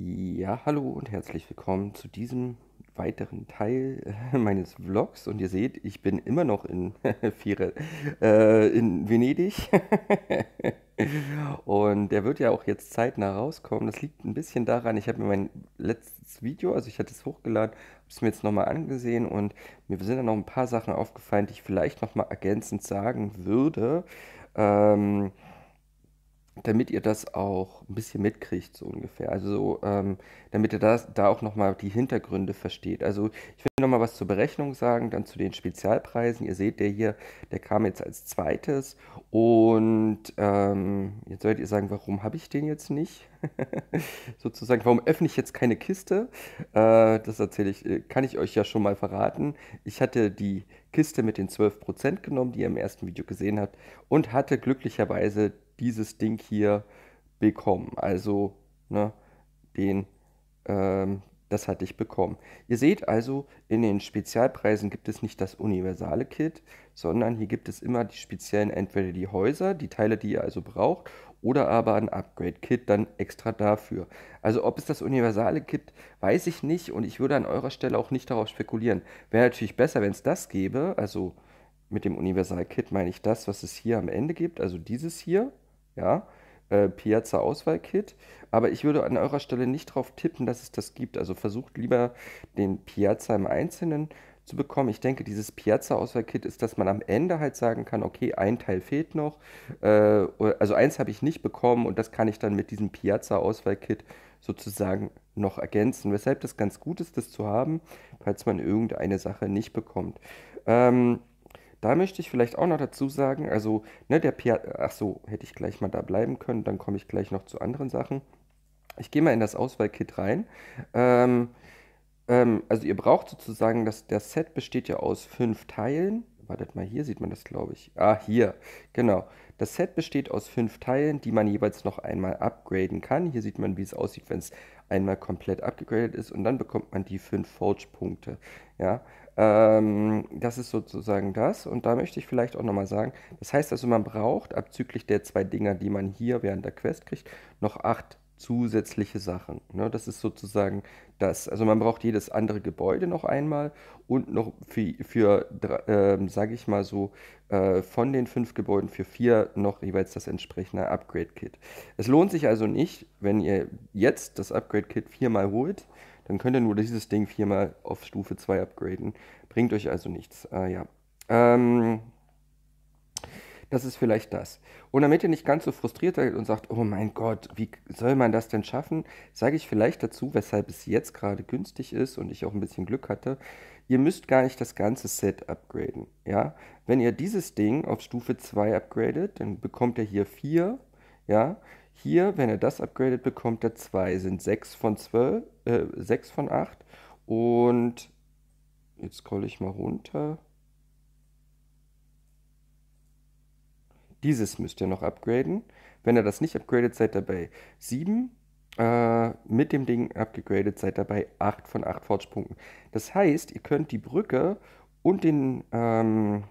Ja, hallo und herzlich willkommen zu diesem weiteren Teil äh, meines Vlogs. Und ihr seht, ich bin immer noch in, Fiere, äh, in Venedig. und der wird ja auch jetzt zeitnah rauskommen. Das liegt ein bisschen daran, ich habe mir mein letztes Video, also ich hatte es hochgeladen, habe es mir jetzt nochmal angesehen und mir sind dann noch ein paar Sachen aufgefallen, die ich vielleicht nochmal ergänzend sagen würde. Ähm, damit ihr das auch ein bisschen mitkriegt, so ungefähr. Also, ähm, damit ihr das, da auch nochmal die Hintergründe versteht. Also, ich will nochmal was zur Berechnung sagen, dann zu den Spezialpreisen. Ihr seht, der hier, der kam jetzt als zweites. Und ähm, jetzt solltet ihr sagen, warum habe ich den jetzt nicht? Sozusagen, warum öffne ich jetzt keine Kiste? Äh, das erzähle ich, äh, kann ich euch ja schon mal verraten. Ich hatte die Kiste mit den 12% genommen, die ihr im ersten Video gesehen habt, und hatte glücklicherweise die dieses Ding hier bekommen. Also ne, den, ähm, das hatte ich bekommen. Ihr seht also, in den Spezialpreisen gibt es nicht das universale Kit, sondern hier gibt es immer die speziellen, entweder die Häuser, die Teile, die ihr also braucht, oder aber ein Upgrade-Kit dann extra dafür. Also ob es das universale Kit, weiß ich nicht und ich würde an eurer Stelle auch nicht darauf spekulieren. Wäre natürlich besser, wenn es das gäbe, also mit dem Universal-Kit meine ich das, was es hier am Ende gibt, also dieses hier ja, äh, Piazza-Auswahlkit. Aber ich würde an eurer Stelle nicht darauf tippen, dass es das gibt. Also versucht lieber den Piazza im Einzelnen zu bekommen. Ich denke, dieses Piazza-Auswahlkit ist, dass man am Ende halt sagen kann, okay, ein Teil fehlt noch, äh, also eins habe ich nicht bekommen und das kann ich dann mit diesem Piazza-Auswahlkit sozusagen noch ergänzen. Weshalb das ganz gut ist, das zu haben, falls man irgendeine Sache nicht bekommt. Ähm, da möchte ich vielleicht auch noch dazu sagen, also, ne, der PA, ach so, hätte ich gleich mal da bleiben können, dann komme ich gleich noch zu anderen Sachen. Ich gehe mal in das Auswahlkit rein. Ähm, ähm, also ihr braucht sozusagen, dass der Set besteht ja aus fünf Teilen. Wartet mal, hier sieht man das, glaube ich. Ah, hier, genau. Das Set besteht aus fünf Teilen, die man jeweils noch einmal upgraden kann. Hier sieht man, wie es aussieht, wenn es einmal komplett abgegradet ist und dann bekommt man die fünf Forge-Punkte. Ja, ähm, das ist sozusagen das. Und da möchte ich vielleicht auch nochmal sagen, das heißt also, man braucht abzüglich der zwei Dinger, die man hier während der Quest kriegt, noch acht zusätzliche Sachen. Ne? Das ist sozusagen das. Also man braucht jedes andere Gebäude noch einmal und noch für, für äh, sage ich mal so, äh, von den fünf Gebäuden für vier noch jeweils das entsprechende Upgrade-Kit. Es lohnt sich also nicht, wenn ihr jetzt das Upgrade-Kit viermal holt, dann könnt ihr nur dieses Ding viermal auf Stufe 2 upgraden. Bringt euch also nichts. Äh, ja. Ähm, das ist vielleicht das. Und damit ihr nicht ganz so frustriert seid und sagt, oh mein Gott, wie soll man das denn schaffen, sage ich vielleicht dazu, weshalb es jetzt gerade günstig ist und ich auch ein bisschen Glück hatte. Ihr müsst gar nicht das ganze Set upgraden. Ja? Wenn ihr dieses Ding auf Stufe 2 upgradet, dann bekommt ihr hier 4. Ja? Hier, wenn er das upgradet bekommt, der 2 sind 6 von 12, äh, 6 von 8. Und jetzt scroll ich mal runter. Dieses müsst ihr noch upgraden. Wenn ihr das nicht upgradet, seid ihr bei 7. Äh, mit dem Ding abgegradet seid ihr bei 8 von 8 Forge-Punkten. Das heißt, ihr könnt die Brücke und den, ähm,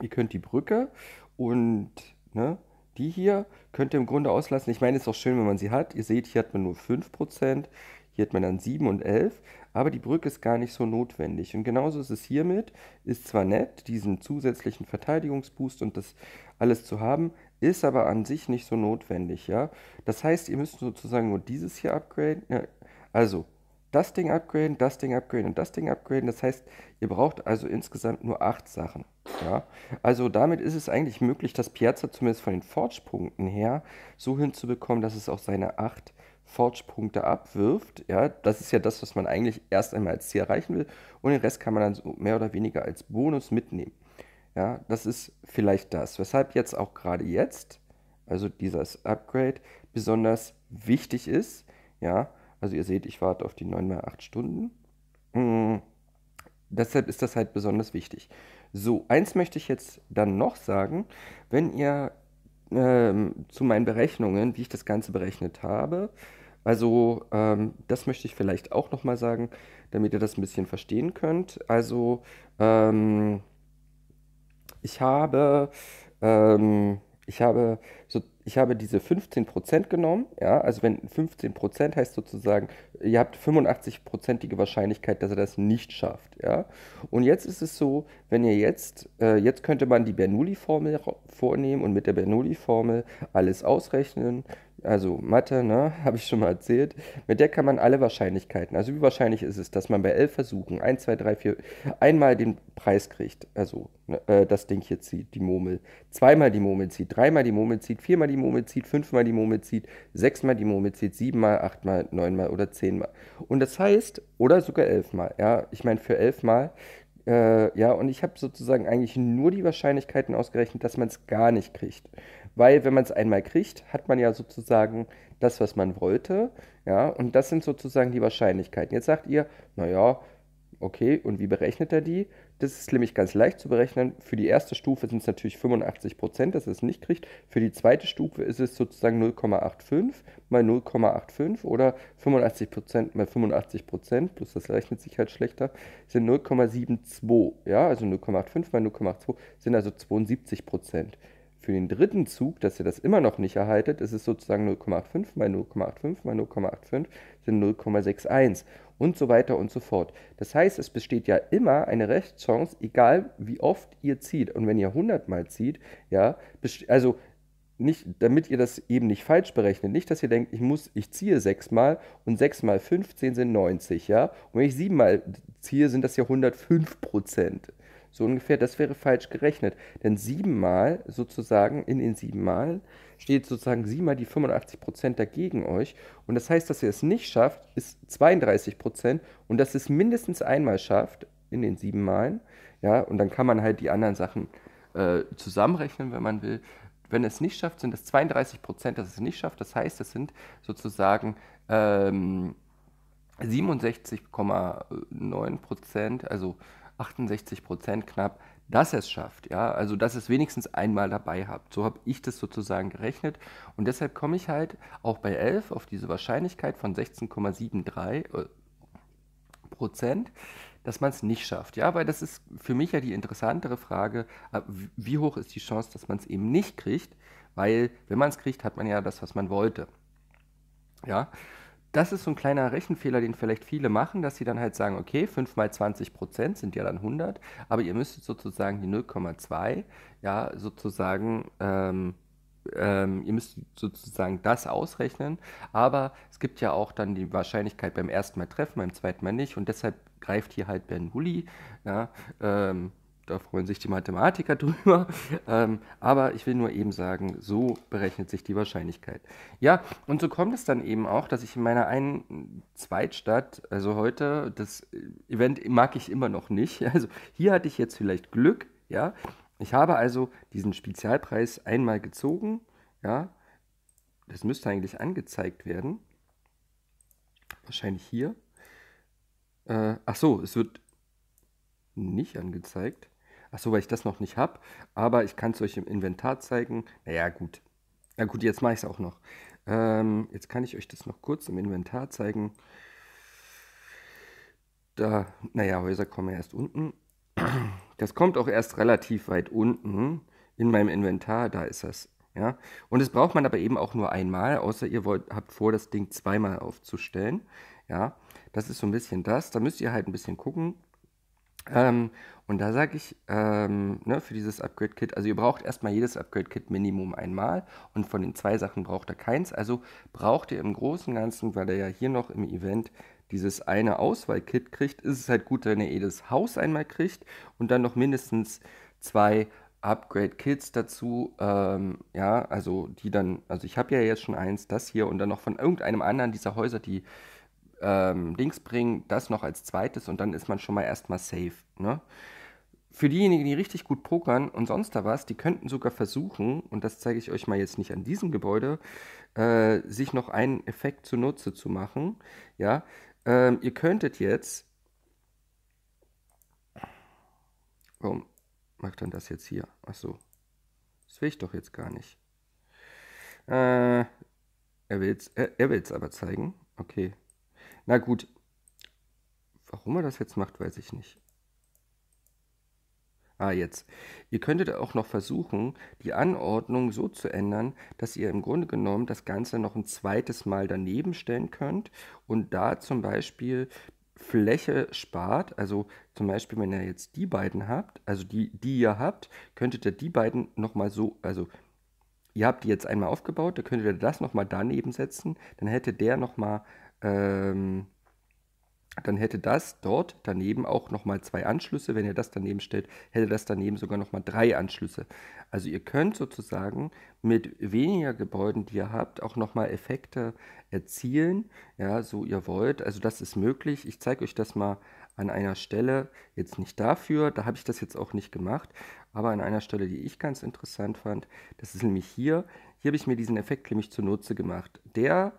ihr könnt die Brücke und, ne, die hier könnt ihr im Grunde auslassen. Ich meine, es ist auch schön, wenn man sie hat. Ihr seht, hier hat man nur 5%, hier hat man dann 7 und 11, aber die Brücke ist gar nicht so notwendig. Und genauso ist es hiermit. Ist zwar nett, diesen zusätzlichen Verteidigungsboost und das alles zu haben, ist aber an sich nicht so notwendig. Ja? Das heißt, ihr müsst sozusagen nur dieses hier upgraden. Also das Ding upgraden, das Ding upgraden und das Ding upgraden. Das heißt, ihr braucht also insgesamt nur acht Sachen. Ja? Also damit ist es eigentlich möglich, das Piazza zumindest von den Forge-Punkten her so hinzubekommen, dass es auch seine acht Forge-Punkte abwirft. Ja? Das ist ja das, was man eigentlich erst einmal als Ziel erreichen will. Und den Rest kann man dann so mehr oder weniger als Bonus mitnehmen. Ja, das ist vielleicht das, weshalb jetzt auch gerade jetzt, also dieses Upgrade, besonders wichtig ist. Ja, also ihr seht, ich warte auf die 9 mal 8 Stunden. Mhm. Deshalb ist das halt besonders wichtig. So, eins möchte ich jetzt dann noch sagen. Wenn ihr ähm, zu meinen Berechnungen, wie ich das Ganze berechnet habe, also ähm, das möchte ich vielleicht auch nochmal sagen, damit ihr das ein bisschen verstehen könnt. Also ähm, ich habe... Ähm, ich habe, so, ich habe diese 15% genommen, ja, also wenn 15% heißt sozusagen, ihr habt 85%ige Wahrscheinlichkeit, dass er das nicht schafft, ja. Und jetzt ist es so, wenn ihr jetzt, äh, jetzt könnte man die Bernoulli-Formel vornehmen und mit der Bernoulli-Formel alles ausrechnen, also Mathe, ne, habe ich schon mal erzählt, mit der kann man alle Wahrscheinlichkeiten, also wie wahrscheinlich ist es, dass man bei elf Versuchen 1, 2, 3, 4 einmal den Preis kriegt, also ne, äh, das Ding hier zieht, die Murmel, zweimal die Murmel zieht, dreimal die Murmel zieht, viermal die Murmel zieht, fünfmal die Murmel zieht, sechsmal die Murmel zieht, siebenmal, achtmal, neunmal oder zehnmal. Und das heißt, oder sogar elfmal, ja, ich meine für elfmal, äh, ja, und ich habe sozusagen eigentlich nur die Wahrscheinlichkeiten ausgerechnet, dass man es gar nicht kriegt weil wenn man es einmal kriegt, hat man ja sozusagen das, was man wollte, ja, und das sind sozusagen die Wahrscheinlichkeiten. Jetzt sagt ihr, naja, okay, und wie berechnet er die? Das ist nämlich ganz leicht zu berechnen. Für die erste Stufe sind es natürlich 85 Prozent, dass er es nicht kriegt. Für die zweite Stufe ist es sozusagen 0,85 mal 0,85 oder 85 Prozent mal 85 Prozent, plus das rechnet sich halt schlechter, sind 0,72. Ja, also 0,85 mal 0,82 sind also 72 Prozent. Für den dritten Zug, dass ihr das immer noch nicht erhaltet, ist es sozusagen 0,85 mal 0,85 mal 0,85 sind 0,61 und so weiter und so fort. Das heißt, es besteht ja immer eine Rechtschance, egal wie oft ihr zieht. Und wenn ihr 100 mal zieht, ja, also nicht, damit ihr das eben nicht falsch berechnet, nicht, dass ihr denkt, ich muss, ich ziehe sechsmal und 6 mal 15 sind 90, ja. Und wenn ich 7 mal ziehe, sind das ja 105 Prozent. So ungefähr, das wäre falsch gerechnet. Denn siebenmal sozusagen, in den siebenmal steht sozusagen siebenmal die 85% dagegen euch. Und das heißt, dass ihr es nicht schafft, ist 32% und dass ihr es mindestens einmal schafft, in den siebenmalen, Ja, und dann kann man halt die anderen Sachen äh, zusammenrechnen, wenn man will. Wenn es nicht schafft, sind es 32 Prozent, dass es nicht schafft. Das heißt, es sind sozusagen ähm, 67,9 Prozent, also 68 Prozent knapp, dass es schafft. Ja? Also, dass es wenigstens einmal dabei habt. So habe ich das sozusagen gerechnet. Und deshalb komme ich halt auch bei 11 auf diese Wahrscheinlichkeit von 16,73 Prozent dass man es nicht schafft. Ja, weil das ist für mich ja die interessantere Frage, äh, wie hoch ist die Chance, dass man es eben nicht kriegt? Weil, wenn man es kriegt, hat man ja das, was man wollte. Ja, das ist so ein kleiner Rechenfehler, den vielleicht viele machen, dass sie dann halt sagen, okay, 5 mal 20 Prozent sind ja dann 100, aber ihr müsstet sozusagen die 0,2, ja, sozusagen, ähm, ähm, ihr müsst sozusagen das ausrechnen, aber es gibt ja auch dann die Wahrscheinlichkeit beim ersten Mal treffen, beim zweiten Mal nicht und deshalb greift hier halt Ben Bulli, ja, ähm, da freuen sich die Mathematiker drüber. Ähm, aber ich will nur eben sagen, so berechnet sich die Wahrscheinlichkeit. Ja, und so kommt es dann eben auch, dass ich in meiner einen Zweitstadt, also heute, das Event mag ich immer noch nicht. Also hier hatte ich jetzt vielleicht Glück, ja. Ich habe also diesen Spezialpreis einmal gezogen, ja. Das müsste eigentlich angezeigt werden. Wahrscheinlich hier. Äh, ach so, es wird nicht angezeigt. Achso, weil ich das noch nicht habe. Aber ich kann es euch im Inventar zeigen. Naja, gut. Ja gut, jetzt mache ich es auch noch. Ähm, jetzt kann ich euch das noch kurz im Inventar zeigen. Da, naja, Häuser kommen ja erst unten. Das kommt auch erst relativ weit unten in meinem Inventar. Da ist das. Ja? Und das braucht man aber eben auch nur einmal, außer ihr wollt, habt vor, das Ding zweimal aufzustellen. Ja? Das ist so ein bisschen das. Da müsst ihr halt ein bisschen gucken. Ähm, und da sage ich, ähm, ne, für dieses Upgrade-Kit, also ihr braucht erstmal jedes Upgrade-Kit Minimum einmal und von den zwei Sachen braucht ihr keins. Also braucht ihr im Großen und Ganzen, weil ihr ja hier noch im Event dieses eine Auswahl-Kit kriegt, ist es halt gut, wenn ihr eh das Haus einmal kriegt und dann noch mindestens zwei Upgrade-Kits dazu. Ähm, ja, also die dann, also ich habe ja jetzt schon eins, das hier und dann noch von irgendeinem anderen dieser Häuser, die ähm, Links bringen, das noch als zweites und dann ist man schon mal erstmal safe. Ne? Für diejenigen, die richtig gut pokern und sonst da was, die könnten sogar versuchen, und das zeige ich euch mal jetzt nicht an diesem Gebäude, äh, sich noch einen Effekt zunutze zu machen. Ja, ähm, ihr könntet jetzt. Warum macht dann das jetzt hier? Achso. Das will ich doch jetzt gar nicht. Äh, er will es er, er aber zeigen. Okay, na gut. Warum er das jetzt macht, weiß ich nicht. Ah, jetzt. Ihr könntet auch noch versuchen, die Anordnung so zu ändern, dass ihr im Grunde genommen das Ganze noch ein zweites Mal daneben stellen könnt und da zum Beispiel Fläche spart. Also zum Beispiel, wenn ihr jetzt die beiden habt, also die, die ihr habt, könntet ihr die beiden nochmal so, also ihr habt die jetzt einmal aufgebaut, da könntet ihr das nochmal daneben setzen, dann hätte der nochmal ähm, dann hätte das dort daneben auch nochmal zwei Anschlüsse. Wenn ihr das daneben stellt, hätte das daneben sogar nochmal drei Anschlüsse. Also ihr könnt sozusagen mit weniger Gebäuden, die ihr habt, auch nochmal Effekte erzielen, ja, so ihr wollt. Also das ist möglich. Ich zeige euch das mal an einer Stelle, jetzt nicht dafür, da habe ich das jetzt auch nicht gemacht, aber an einer Stelle, die ich ganz interessant fand, das ist nämlich hier. Hier habe ich mir diesen Effekt nämlich zunutze gemacht. Der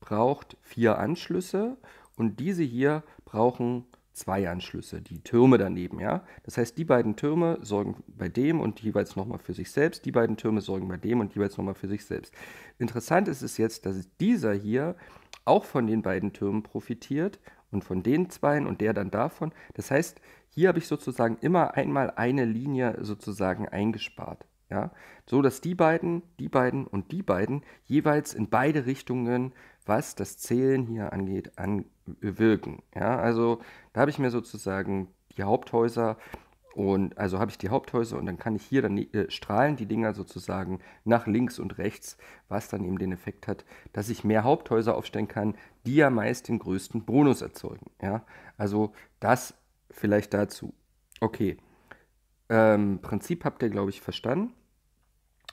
braucht vier Anschlüsse und diese hier brauchen zwei Anschlüsse, die Türme daneben, ja. Das heißt, die beiden Türme sorgen bei dem und jeweils nochmal für sich selbst, die beiden Türme sorgen bei dem und jeweils nochmal für sich selbst. Interessant ist es jetzt, dass dieser hier auch von den beiden Türmen profitiert und von den zweien und der dann davon. Das heißt, hier habe ich sozusagen immer einmal eine Linie sozusagen eingespart. Ja, so dass die beiden, die beiden und die beiden jeweils in beide Richtungen was das Zählen hier angeht, an, wirken. Ja, also da habe ich mir sozusagen die Haupthäuser und also habe ich die Haupthäuser und dann kann ich hier dann äh, strahlen die Dinger sozusagen nach links und rechts, was dann eben den Effekt hat, dass ich mehr Haupthäuser aufstellen kann, die ja meist den größten Bonus erzeugen. Ja, also das vielleicht dazu. Okay, ähm, Prinzip habt ihr glaube ich verstanden.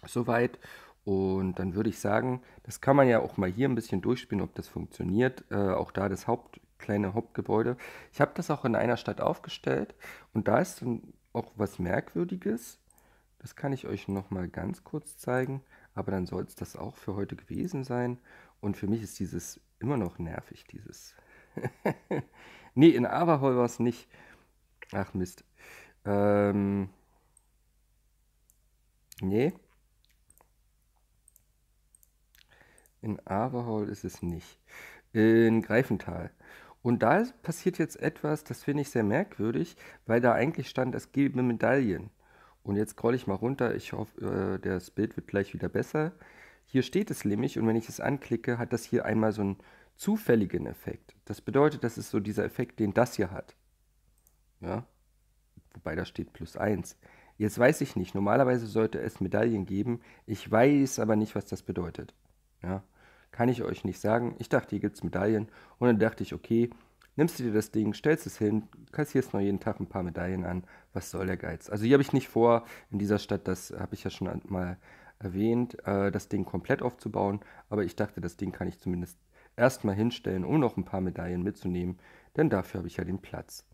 Soweit und dann würde ich sagen, das kann man ja auch mal hier ein bisschen durchspielen, ob das funktioniert. Äh, auch da das Haupt, kleine Hauptgebäude. Ich habe das auch in einer Stadt aufgestellt und da ist auch was Merkwürdiges. Das kann ich euch nochmal ganz kurz zeigen, aber dann soll es das auch für heute gewesen sein. Und für mich ist dieses immer noch nervig, dieses. nee, in Averhol war es nicht. Ach Mist. Ähm, nee, In Aberhol ist es nicht. In Greifenthal. Und da passiert jetzt etwas, das finde ich sehr merkwürdig, weil da eigentlich stand, es gebe Medaillen. Und jetzt scroll ich mal runter. Ich hoffe, äh, das Bild wird gleich wieder besser. Hier steht es nämlich und wenn ich es anklicke, hat das hier einmal so einen zufälligen Effekt. Das bedeutet, das ist so dieser Effekt, den das hier hat. Ja? Wobei da steht plus 1. Jetzt weiß ich nicht. Normalerweise sollte es Medaillen geben. Ich weiß aber nicht, was das bedeutet. Ja? Kann ich euch nicht sagen. Ich dachte, hier gibt es Medaillen. Und dann dachte ich, okay, nimmst du dir das Ding, stellst es hin, kassierst noch jeden Tag ein paar Medaillen an. Was soll der Geiz? Also hier habe ich nicht vor, in dieser Stadt, das habe ich ja schon mal erwähnt, äh, das Ding komplett aufzubauen. Aber ich dachte, das Ding kann ich zumindest erstmal hinstellen, um noch ein paar Medaillen mitzunehmen. Denn dafür habe ich ja den Platz.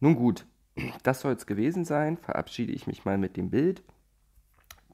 Nun gut, das soll es gewesen sein. Verabschiede ich mich mal mit dem Bild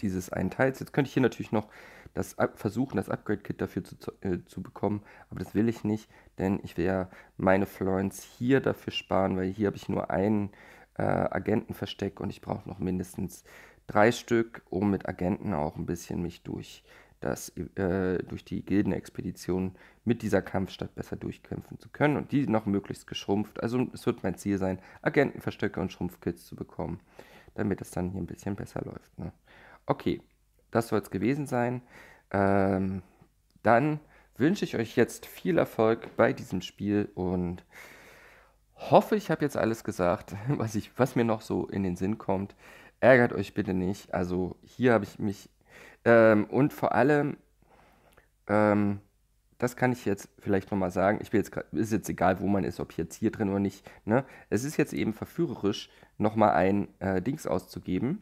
dieses einen Teils. Jetzt könnte ich hier natürlich noch das versuchen, das Upgrade-Kit dafür zu, äh, zu bekommen, aber das will ich nicht, denn ich will ja meine Florence hier dafür sparen, weil hier habe ich nur einen äh, Agentenversteck und ich brauche noch mindestens drei Stück, um mit Agenten auch ein bisschen mich durch das, äh, durch die Gildenexpedition mit dieser Kampfstadt besser durchkämpfen zu können und die noch möglichst geschrumpft. Also es wird mein Ziel sein, Agentenverstöcke und Schrumpfkits zu bekommen, damit es dann hier ein bisschen besser läuft. Ne? Okay, das soll es gewesen sein. Ähm, dann wünsche ich euch jetzt viel Erfolg bei diesem Spiel und hoffe, ich habe jetzt alles gesagt, was, ich, was mir noch so in den Sinn kommt. Ärgert euch bitte nicht. Also hier habe ich mich ähm, und vor allem, ähm, das kann ich jetzt vielleicht nochmal sagen, ich bin jetzt, ist jetzt egal, wo man ist, ob jetzt hier drin oder nicht. Ne? Es ist jetzt eben verführerisch, nochmal ein äh, Dings auszugeben.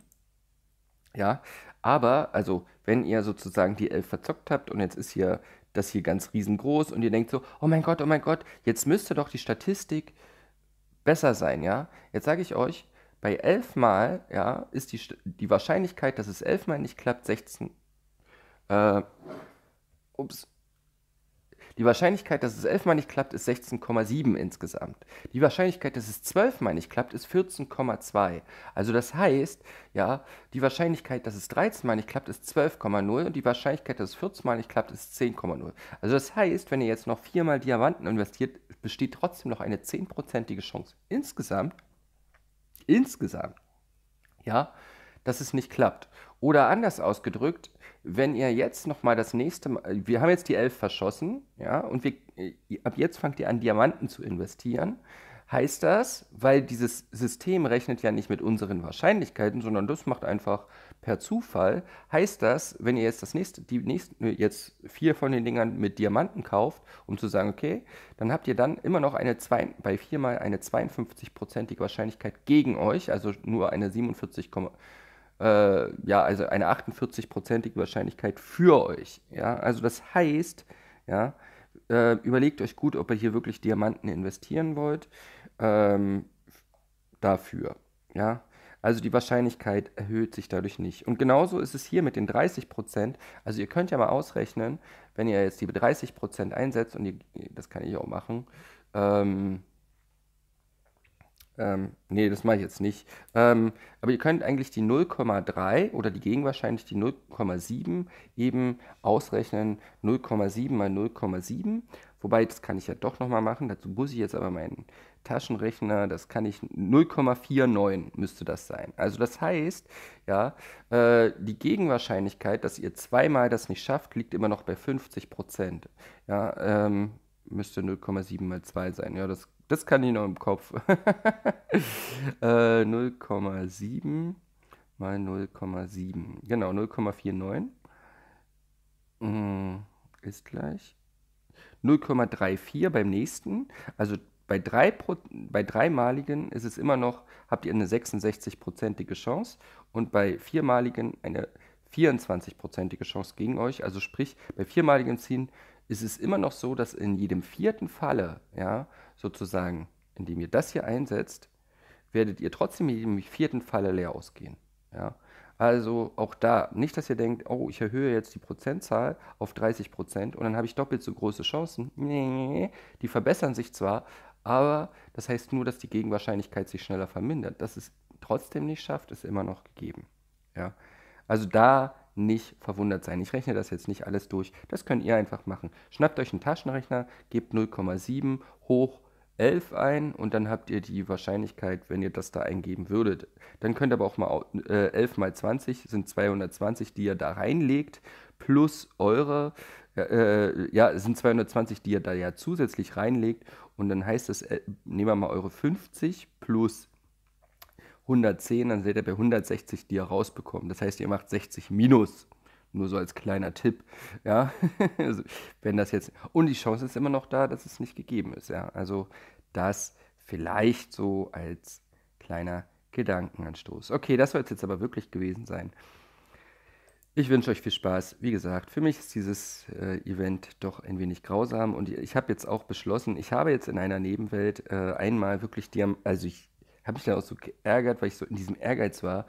Ja, aber, also, wenn ihr sozusagen die Elf verzockt habt und jetzt ist hier das hier ganz riesengroß und ihr denkt so, oh mein Gott, oh mein Gott, jetzt müsste doch die Statistik besser sein, ja? Jetzt sage ich euch, bei elfmal, ja, ist die, die Wahrscheinlichkeit, dass es elfmal nicht klappt, 16. Äh, ups, die Wahrscheinlichkeit, dass es elfmal nicht klappt, ist 16,7 insgesamt. Die Wahrscheinlichkeit, dass es zwölfmal nicht klappt, ist 14,2. Also das heißt, ja, die Wahrscheinlichkeit, dass es 13 mal nicht klappt, ist 12,0 und die Wahrscheinlichkeit, dass es 14 mal nicht klappt, ist 10,0. Also das heißt, wenn ihr jetzt noch viermal Diamanten investiert, besteht trotzdem noch eine 10%ige Chance insgesamt, insgesamt, ja, dass es nicht klappt. Oder anders ausgedrückt, wenn ihr jetzt nochmal das nächste Mal, äh, wir haben jetzt die 11 verschossen, ja, und wir, äh, ab jetzt fangt ihr an, Diamanten zu investieren, heißt das, weil dieses System rechnet ja nicht mit unseren Wahrscheinlichkeiten, sondern das macht einfach per Zufall, heißt das, wenn ihr jetzt das nächste, die nächsten, äh, jetzt vier von den Dingern mit Diamanten kauft, um zu sagen, okay, dann habt ihr dann immer noch eine zwei, bei viermal eine 52-prozentige Wahrscheinlichkeit gegen euch, also nur eine 47, äh, ja, also eine 48-prozentige Wahrscheinlichkeit für euch. Ja, also das heißt, ja, äh, überlegt euch gut, ob ihr hier wirklich Diamanten investieren wollt ähm, dafür. Ja, also die Wahrscheinlichkeit erhöht sich dadurch nicht. Und genauso ist es hier mit den 30 Prozent. Also ihr könnt ja mal ausrechnen, wenn ihr jetzt die 30 Prozent einsetzt und ihr, das kann ich auch machen. Ähm, ähm, nee, das mache ich jetzt nicht. Ähm, aber ihr könnt eigentlich die 0,3 oder die gegenwahrscheinlich die 0,7 eben ausrechnen. 0,7 mal 0,7. Wobei, das kann ich ja doch nochmal machen. Dazu muss ich jetzt aber meinen Taschenrechner, das kann ich 0,49 müsste das sein. Also das heißt, ja, äh, die Gegenwahrscheinlichkeit, dass ihr zweimal das nicht schafft, liegt immer noch bei 50 Ja, ähm, müsste 0,7 mal 2 sein. Ja, das das kann ich noch im Kopf. äh, 0,7 mal 0,7. Genau, 0,49 mm, ist gleich 0,34 beim nächsten. Also bei, drei Pro bei dreimaligen ist es immer noch, habt ihr eine 66-prozentige Chance und bei viermaligen eine 24-prozentige Chance gegen euch. Also sprich, bei viermaligen Ziehen ist es immer noch so, dass in jedem vierten Falle, ja, sozusagen, indem ihr das hier einsetzt, werdet ihr trotzdem in jedem vierten Falle leer ausgehen. Ja. Also auch da, nicht, dass ihr denkt, oh, ich erhöhe jetzt die Prozentzahl auf 30 Prozent und dann habe ich doppelt so große Chancen. Nee, die verbessern sich zwar, aber das heißt nur, dass die Gegenwahrscheinlichkeit sich schneller vermindert. Dass es trotzdem nicht schafft, ist immer noch gegeben. Ja? Also da nicht verwundert sein. Ich rechne das jetzt nicht alles durch. Das könnt ihr einfach machen. Schnappt euch einen Taschenrechner, gebt 0,7 hoch 11 ein und dann habt ihr die Wahrscheinlichkeit, wenn ihr das da eingeben würdet. Dann könnt ihr aber auch mal äh, 11 mal 20 sind 220, die ihr da reinlegt, plus eure, äh, äh ja, sind 220, die ihr da ja zusätzlich reinlegt. Und dann heißt das, äh, nehmen wir mal eure 50 plus 110, dann seht ihr bei 160, die ihr rausbekommt. Das heißt, ihr macht 60 minus. Nur so als kleiner Tipp. Ja, also, wenn das jetzt. Und die Chance ist immer noch da, dass es nicht gegeben ist. Ja, also das vielleicht so als kleiner Gedankenanstoß. Okay, das soll es jetzt aber wirklich gewesen sein. Ich wünsche euch viel Spaß. Wie gesagt, für mich ist dieses äh, Event doch ein wenig grausam und ich habe jetzt auch beschlossen, ich habe jetzt in einer Nebenwelt äh, einmal wirklich die, also ich habe mich da auch so geärgert, weil ich so in diesem Ehrgeiz war,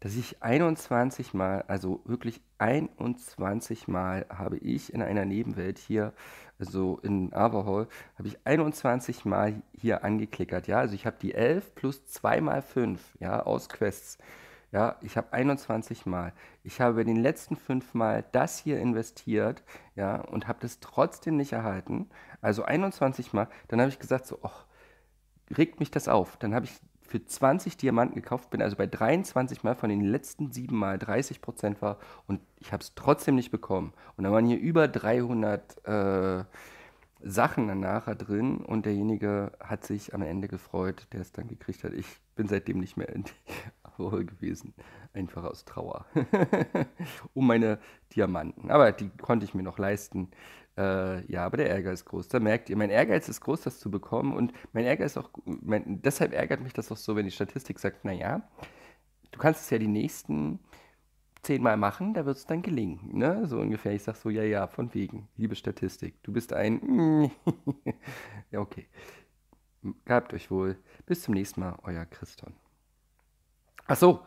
dass ich 21 Mal, also wirklich 21 Mal habe ich in einer Nebenwelt hier, also in Aberhall, habe ich 21 Mal hier angeklickert. Ja, also ich habe die 11 plus 2 mal 5, ja, aus Quests. Ja, ich habe 21 Mal. Ich habe den letzten 5 Mal das hier investiert, ja, und habe das trotzdem nicht erhalten. Also 21 Mal. Dann habe ich gesagt so, ach, regt mich das auf. Dann habe ich für 20 Diamanten gekauft, bin also bei 23 Mal von den letzten 7 Mal 30 Prozent war und ich habe es trotzdem nicht bekommen. Und dann waren hier über 300 äh, Sachen nachher drin und derjenige hat sich am Ende gefreut, der es dann gekriegt hat. Ich bin seitdem nicht mehr in Ruhe gewesen, einfach aus Trauer um meine Diamanten. Aber die konnte ich mir noch leisten. Äh, ja, aber der Ärger ist groß. Da merkt ihr, mein Ehrgeiz ist groß, das zu bekommen. Und mein Ärger ist auch, mein, deshalb ärgert mich das auch so, wenn die Statistik sagt, naja, du kannst es ja die nächsten zehnmal machen, da wird es dann gelingen. Ne? So ungefähr. Ich sage so, ja, ja, von wegen. Liebe Statistik, du bist ein... ja, okay. Gehabt euch wohl. Bis zum nächsten Mal, euer Christon. Ach so,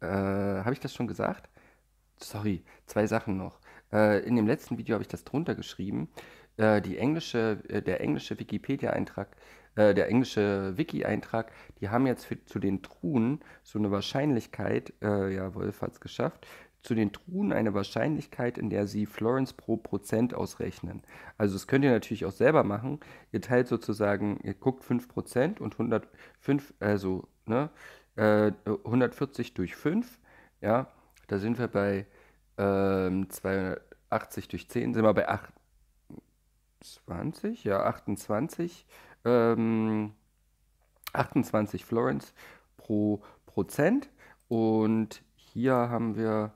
äh, habe ich das schon gesagt? Sorry, zwei Sachen noch. Äh, in dem letzten Video habe ich das drunter geschrieben. Äh, die englische, äh, der englische Wikipedia-Eintrag, äh, der englische Wiki-Eintrag, die haben jetzt für, zu den Truhen so eine Wahrscheinlichkeit, äh, ja, Wolf hat es geschafft, zu den Truhen eine Wahrscheinlichkeit, in der sie Florence pro Prozent ausrechnen. Also das könnt ihr natürlich auch selber machen. Ihr teilt sozusagen, ihr guckt 5% und 105, also ne, äh, 140 durch 5, ja, da sind wir bei ähm, 280 durch 10 sind wir bei 28, ja, 28. Ähm, 28 Florence pro Prozent. Und hier haben wir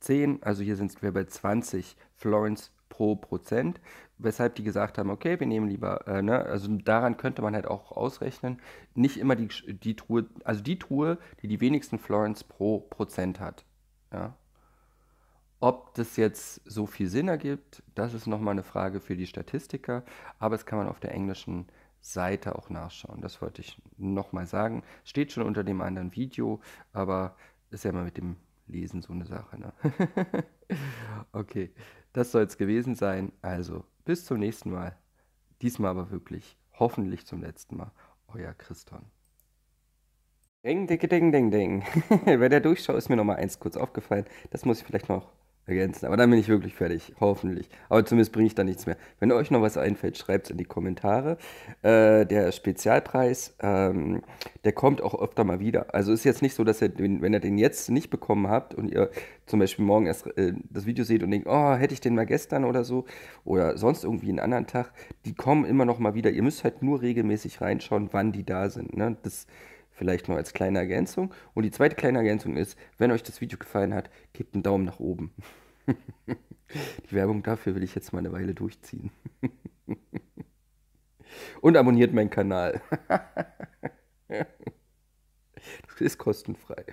10, also hier sind wir bei 20 Florence pro Prozent, weshalb die gesagt haben, okay, wir nehmen lieber, äh, ne, also daran könnte man halt auch ausrechnen, nicht immer die, die Truhe, also die Truhe, die die wenigsten Florence pro Prozent hat. Ja, ob das jetzt so viel Sinn ergibt, das ist nochmal eine Frage für die Statistiker, aber es kann man auf der englischen Seite auch nachschauen. Das wollte ich nochmal sagen. Steht schon unter dem anderen Video, aber ist ja immer mit dem Lesen so eine Sache. Ne? okay, das soll es gewesen sein. Also, bis zum nächsten Mal. Diesmal aber wirklich, hoffentlich zum letzten Mal. Euer Christon. Ding, dicke, ding, ding, ding. Bei der Durchschau ist mir nochmal eins kurz aufgefallen. Das muss ich vielleicht noch ergänzen. Aber dann bin ich wirklich fertig, hoffentlich. Aber zumindest bringe ich da nichts mehr. Wenn euch noch was einfällt, schreibt es in die Kommentare. Äh, der Spezialpreis, ähm, der kommt auch öfter mal wieder. Also ist jetzt nicht so, dass ihr, wenn ihr den jetzt nicht bekommen habt und ihr zum Beispiel morgen erst äh, das Video seht und denkt, oh, hätte ich den mal gestern oder so oder sonst irgendwie einen anderen Tag, die kommen immer noch mal wieder. Ihr müsst halt nur regelmäßig reinschauen, wann die da sind. Ne? Das ist vielleicht nur als kleine Ergänzung. Und die zweite kleine Ergänzung ist, wenn euch das Video gefallen hat, gebt einen Daumen nach oben. die Werbung dafür will ich jetzt mal eine Weile durchziehen. Und abonniert meinen Kanal. das ist kostenfrei.